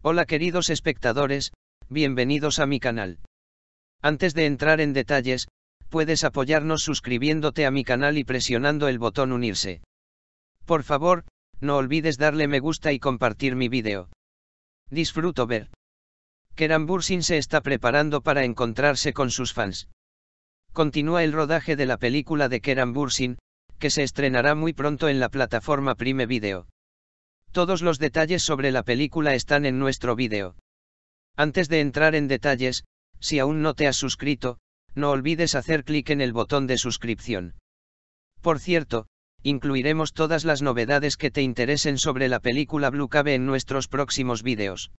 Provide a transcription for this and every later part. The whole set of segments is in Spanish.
Hola queridos espectadores, bienvenidos a mi canal. Antes de entrar en detalles, puedes apoyarnos suscribiéndote a mi canal y presionando el botón unirse. Por favor, no olvides darle me gusta y compartir mi vídeo. Disfruto ver. Keran Bursin se está preparando para encontrarse con sus fans. Continúa el rodaje de la película de Keran Bursin, que se estrenará muy pronto en la plataforma Prime Video. Todos los detalles sobre la película están en nuestro vídeo. Antes de entrar en detalles, si aún no te has suscrito, no olvides hacer clic en el botón de suscripción. Por cierto, incluiremos todas las novedades que te interesen sobre la película Blue Cave en nuestros próximos vídeos.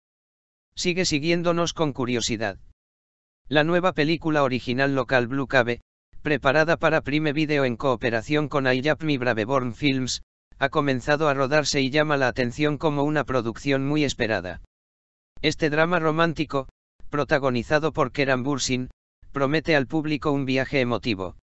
Sigue siguiéndonos con curiosidad. La nueva película original local Blue Cave, preparada para Prime Video en cooperación con mi Braveborn Films, ha comenzado a rodarse y llama la atención como una producción muy esperada. Este drama romántico, protagonizado por Keran Bursin, promete al público un viaje emotivo.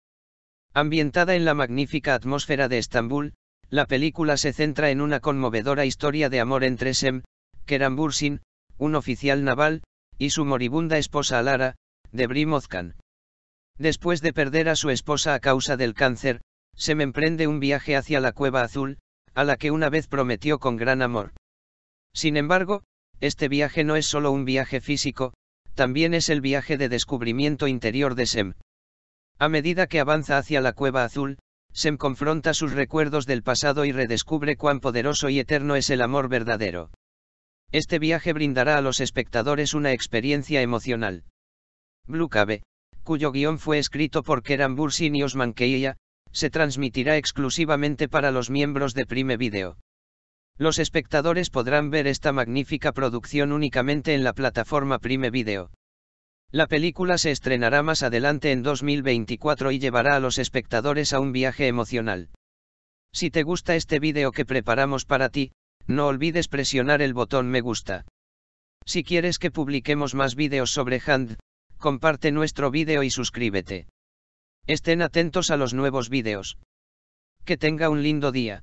Ambientada en la magnífica atmósfera de Estambul, la película se centra en una conmovedora historia de amor entre Sem, Keran Bursin, un oficial naval, y su moribunda esposa Alara, de Brimozkan. Después de perder a su esposa a causa del cáncer, Sem emprende un viaje hacia la Cueva Azul, a la que una vez prometió con gran amor. Sin embargo, este viaje no es solo un viaje físico, también es el viaje de descubrimiento interior de Sem. A medida que avanza hacia la cueva azul, Sem confronta sus recuerdos del pasado y redescubre cuán poderoso y eterno es el amor verdadero. Este viaje brindará a los espectadores una experiencia emocional. Blue Cave, cuyo guión fue escrito por Keran Bursin y se transmitirá exclusivamente para los miembros de Prime Video. Los espectadores podrán ver esta magnífica producción únicamente en la plataforma Prime Video. La película se estrenará más adelante en 2024 y llevará a los espectadores a un viaje emocional. Si te gusta este vídeo que preparamos para ti, no olvides presionar el botón me gusta. Si quieres que publiquemos más vídeos sobre Hand, comparte nuestro vídeo y suscríbete. Estén atentos a los nuevos vídeos. Que tenga un lindo día.